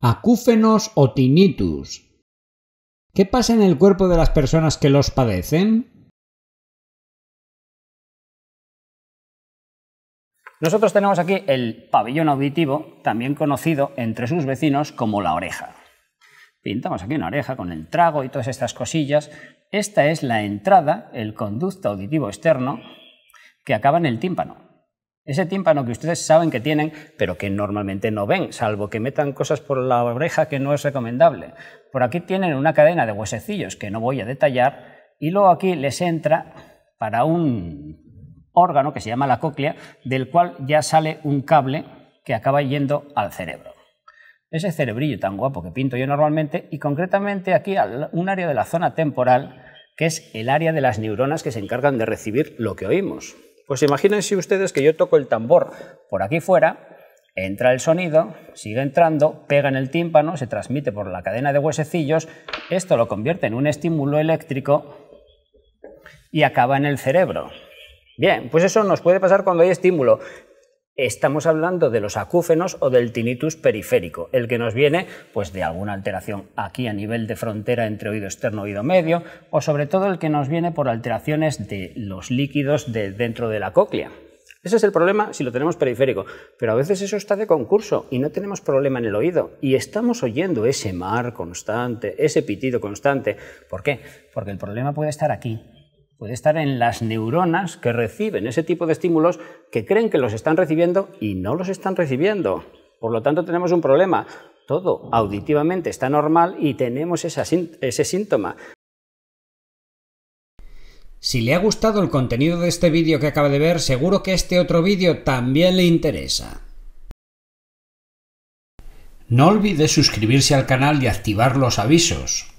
acúfenos o tinnitus. ¿Qué pasa en el cuerpo de las personas que los padecen? Nosotros tenemos aquí el pabellón auditivo, también conocido entre sus vecinos como la oreja. Pintamos aquí una oreja con el trago y todas estas cosillas. Esta es la entrada, el conducto auditivo externo, que acaba en el tímpano. Ese tímpano que ustedes saben que tienen, pero que normalmente no ven, salvo que metan cosas por la oreja que no es recomendable. Por aquí tienen una cadena de huesecillos que no voy a detallar, y luego aquí les entra para un órgano que se llama la cóclea, del cual ya sale un cable que acaba yendo al cerebro. Ese cerebrillo tan guapo que pinto yo normalmente, y concretamente aquí un área de la zona temporal, que es el área de las neuronas que se encargan de recibir lo que oímos. Pues imagínense ustedes que yo toco el tambor por aquí fuera, entra el sonido, sigue entrando, pega en el tímpano, se transmite por la cadena de huesecillos, esto lo convierte en un estímulo eléctrico y acaba en el cerebro. Bien, pues eso nos puede pasar cuando hay estímulo estamos hablando de los acúfenos o del tinnitus periférico, el que nos viene pues de alguna alteración aquí a nivel de frontera entre oído externo y oído medio o sobre todo el que nos viene por alteraciones de los líquidos dentro de la cóclea. Ese es el problema si lo tenemos periférico, pero a veces eso está de concurso y no tenemos problema en el oído y estamos oyendo ese mar constante, ese pitido constante. ¿Por qué? Porque el problema puede estar aquí puede estar en las neuronas que reciben ese tipo de estímulos que creen que los están recibiendo y no los están recibiendo. Por lo tanto, tenemos un problema. Todo auditivamente está normal y tenemos ese síntoma. Si le ha gustado el contenido de este vídeo que acaba de ver, seguro que este otro vídeo también le interesa. No olvide suscribirse al canal y activar los avisos.